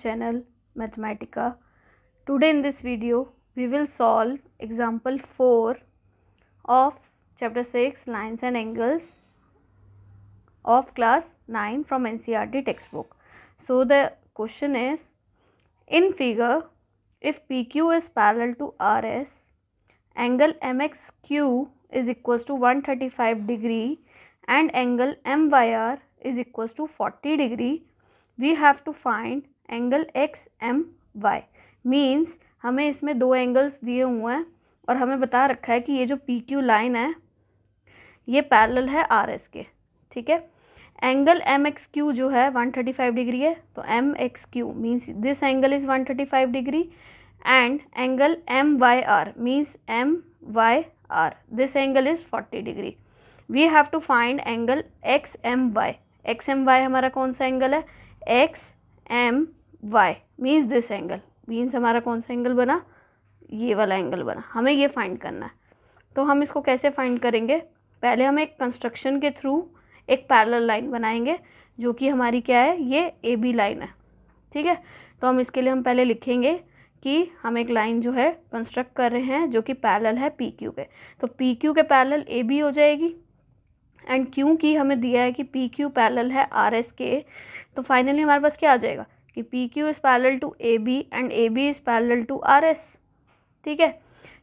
channel Mathematica. Today in this video we will solve example 4 of chapter 6 lines and angles of class 9 from NCRT textbook. So the question is in figure if PQ is parallel to RS angle MXQ is equals to 135 degree and angle MYR is equals to 40 degree we have to find angle X M Y means हमें इसमें दो angles दिए हुए हैं और हमें बता रखा है कि ये जो पी क्यू लाइन है ये पैरल है आर एस के ठीक है एंगल एम एक्स क्यू जो है वन थर्टी फाइव डिग्री है तो M X Q means this angle is one thirty five degree and angle M Y R means M Y R this angle is forty degree we have to find angle X M Y X M Y हमारा कौन सा angle है X M Y means this angle means हमारा कौन सा angle बना ये वाला एंगल बना हमें ये फाइंड करना है तो हम इसको कैसे फाइंड करेंगे पहले हम एक कंस्ट्रक्शन के थ्रू एक पैरेलल लाइन बनाएंगे जो कि हमारी क्या है ये ए बी लाइन है ठीक है तो हम इसके लिए हम पहले लिखेंगे कि हम एक लाइन जो है कंस्ट्रक्ट कर रहे हैं जो कि पैरेलल है पी क्यू तो के तो पी क्यू के पैरेलल ए बी हो जाएगी एंड क्योंकि हमें दिया है कि पी क्यू पैरेलल है आर एस के तो फाइनली हमारे पास क्या आ जाएगा कि P Q is parallel to A B and A B is parallel to R S ठीक है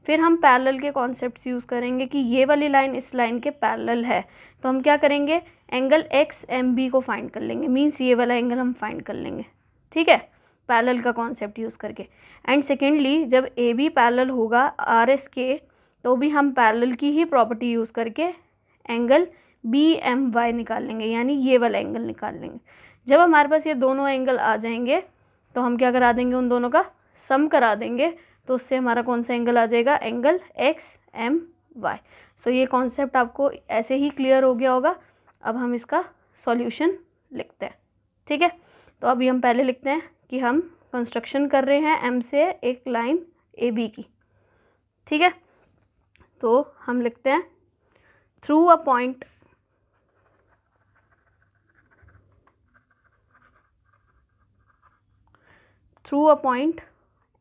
फिर हम पैरल के कॉन्सेप्ट यूज़ करेंगे कि ये वाली लाइन इस लाइन के पैरल है तो हम क्या करेंगे एंगल एक्स एम बी को फाइंड कर लेंगे मीन्स ये वाला एंगल हम फाइंड कर लेंगे ठीक है पैरल का कॉन्सेप्ट यूज़ करके एंड सेकेंडली जब ए बी पैरल होगा आर एस के तो भी हम पैरल की ही प्रॉपर्टी यूज़ करके एंगल बी एम वाई निकाल लेंगे यानी ये वाला एंगल निकाल लेंगे जब हमारे पास ये दोनों एंगल आ जाएंगे तो हम क्या करा देंगे उन दोनों का सम करा देंगे तो उससे हमारा कौन सा एंगल आ जाएगा angle X M Y so ये कॉन्सेप्ट आपको ऐसे ही क्लियर हो गया होगा अब हम इसका सॉल्यूशन लिखते हैं ठीक है तो अभी हम पहले लिखते हैं कि हम कंस्ट्रक्शन कर रहे हैं एम से एक लाइन ए बी की ठीक है तो हम लिखते हैं through a point through a point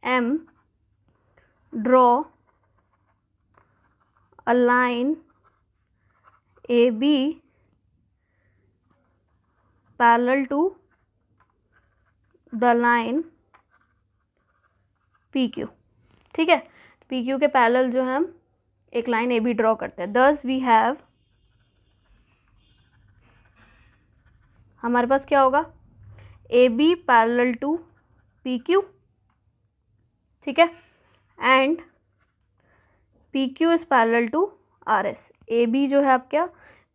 M, draw a line AB parallel to the line PQ. ठीक है PQ के पैरेलल जो हम एक लाइन ए बी ड्रॉ करते हैं दस वी हैव हमारे पास क्या होगा A B parallel to P Q ठीक है and P Q is parallel to R S A B जो है आपका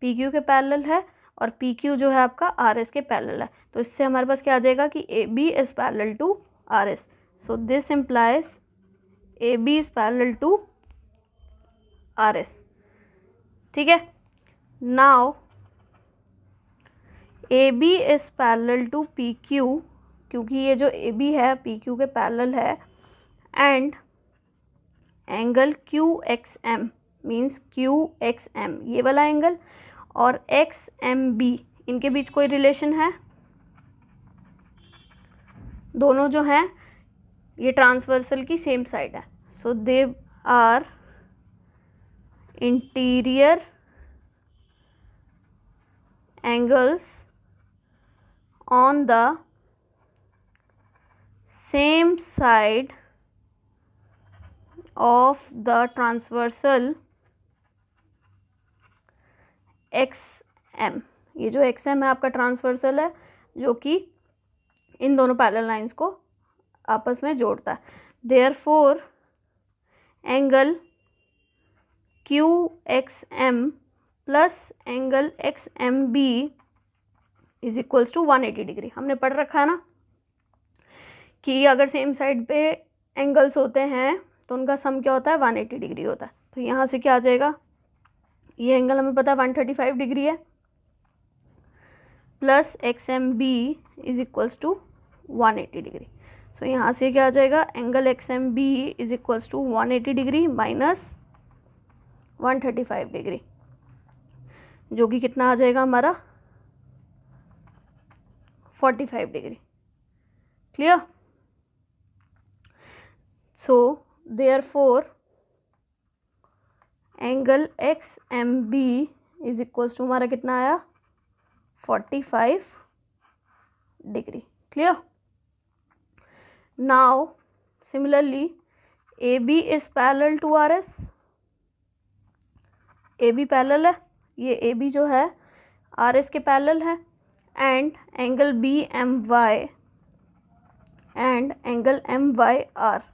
पी क्यू के पैरल है और पी क्यू जो है आपका आर एस के पैरल है तो इससे हमारे पास क्या आ जाएगा कि A B is parallel to R S so this implies A B is parallel to R S ठीक है now A B is parallel to P Q क्योंकि ये जो ए बी है पी क्यू के पैरल है and angle Q X M means Q X M ये वाला एंगल और एक्स एम बी इनके बीच कोई रिलेशन है दोनों जो हैं ये ट्रांसवर्सल की सेम साइड है so they are interior angles on the same side of the transversal X M ये जो एक्स एम है आपका ट्रांसवर्सल है जो कि इन दोनों पैरल लाइन्स को आपस में जोड़ता है therefore angle Q X M plus angle X M B is equals to one eighty degree हमने पढ़ रखा है ना कि अगर सेम साइड पे एंगल्स होते हैं तो उनका सम क्या होता है वन एटी डिग्री होता है तो यहाँ से क्या आ जाएगा ये एंगल हमें पता है वन थर्टी फाइव डिग्री है plus X M B is equals to one eighty degree so यहाँ से क्या आ जाएगा angle X M B is equals to one eighty degree minus one thirty five degree जो कि कितना आ जाएगा हमारा forty five degree clear So, therefore, angle X M B is equals to हमारा कितना आया forty five degree clear now similarly A B is parallel to R S A B parallel है ये ए बी जो है R S के parallel है and angle B M Y and angle M Y R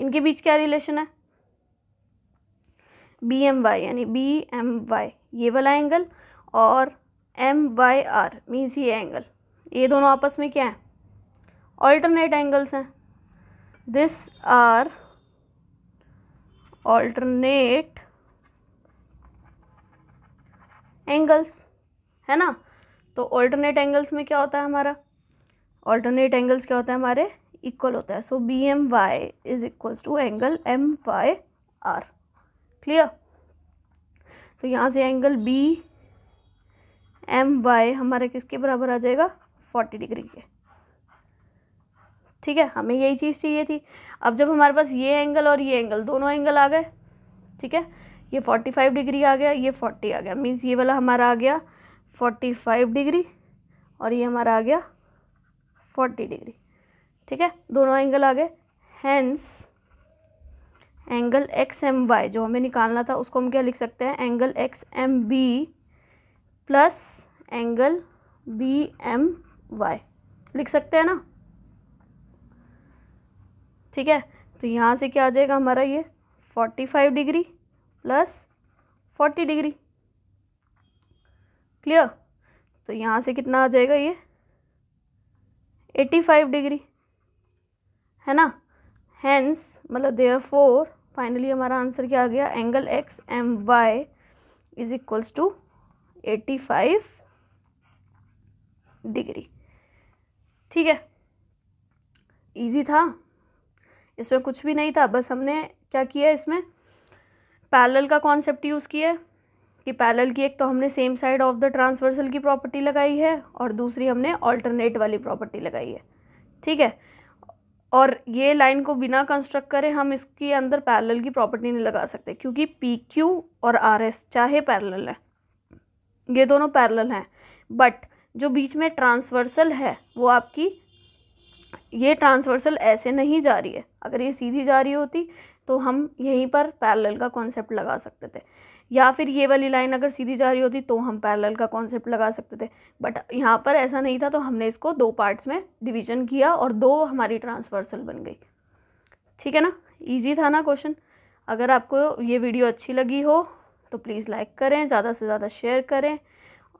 इनके बीच क्या relation है बी एम वाई यानी बी एम वाई ये वाला एंगल और एम वाई आर मीन्स ये एंगल ये दोनों आपस में क्या है ऑल्टरनेट एंगल्स हैं दिस आर ऑल्टरनेट एंगल्स है ना तो ऑल्टरनेट एंगल्स में क्या होता है हमारा ऑल्टरनेट एंगल्स क्या होता है हमारे इक्वल होता है so B M Y is equals to angle M Y R clear तो यहाँ से एंगल बी एम वाई हमारे किसके बराबर आ जाएगा फोर्टी डिग्री के ठीक है हमें यही चीज़ चाहिए थी अब जब हमारे पास ये एंगल और ये एंगल दोनों एंगल आ गए ठीक है ये फोर्टी फाइव डिग्री आ गया ये फोर्टी आ गया मीन्स ये वाला हमारा आ गया फोर्टी फाइव डिग्री और ये हमारा आ गया फोर्टी डिग्री ठीक है दोनों एंगल आ गए hence angle X M Y जो हमें निकालना था उसको हम क्या लिख सकते हैं angle X M B plus angle B M Y लिख सकते हैं ना ठीक है तो यहाँ से क्या आ जाएगा हमारा ये forty five degree plus forty degree clear तो यहाँ से कितना आ जाएगा ये एटी फाइव डिग्री है ना हैंस मतलब देयर फोर फाइनली हमारा आंसर क्या आ गया angle X M Y is equals to eighty five degree ठीक है ईजी था इसमें कुछ भी नहीं था बस हमने क्या किया इसमें पैरेलल का कॉन्सेप्ट यूज़ किया है कि पैरेलल की एक तो हमने same side of the transversal की प्रॉपर्टी लगाई है और दूसरी हमने ऑल्टरनेट वाली प्रॉपर्टी लगाई है ठीक है और ये लाइन को बिना कंस्ट्रक्ट करें हम इसके अंदर पैरेलल की प्रॉपर्टी नहीं लगा सकते क्योंकि पी क्यू और आर एस चाहे पैरेलल है ये दोनों पैरेलल हैं बट जो बीच में ट्रांसवर्सल है वो आपकी ये ट्रांसवर्सल ऐसे नहीं जा रही है अगर ये सीधी जा रही होती तो हम यहीं पर पैरेलल का कॉन्सेप्ट लगा सकते थे या फिर ये वाली लाइन अगर सीधी जा रही होती तो हम पैरेलल का कॉन्सेप्ट लगा सकते थे बट यहाँ पर ऐसा नहीं था तो हमने इसको दो पार्ट्स में डिवीजन किया और दो हमारी ट्रांसवर्सल बन गई ठीक है ना ईजी था ना क्वेश्चन अगर आपको ये वीडियो अच्छी लगी हो तो प्लीज़ लाइक करें ज़्यादा से ज़्यादा शेयर करें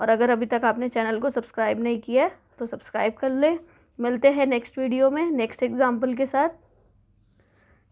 और अगर अभी तक आपने चैनल को सब्सक्राइब नहीं किया है तो सब्सक्राइब कर लें मिलते हैं नेक्स्ट वीडियो में नेक्स्ट एग्जाम्पल के साथ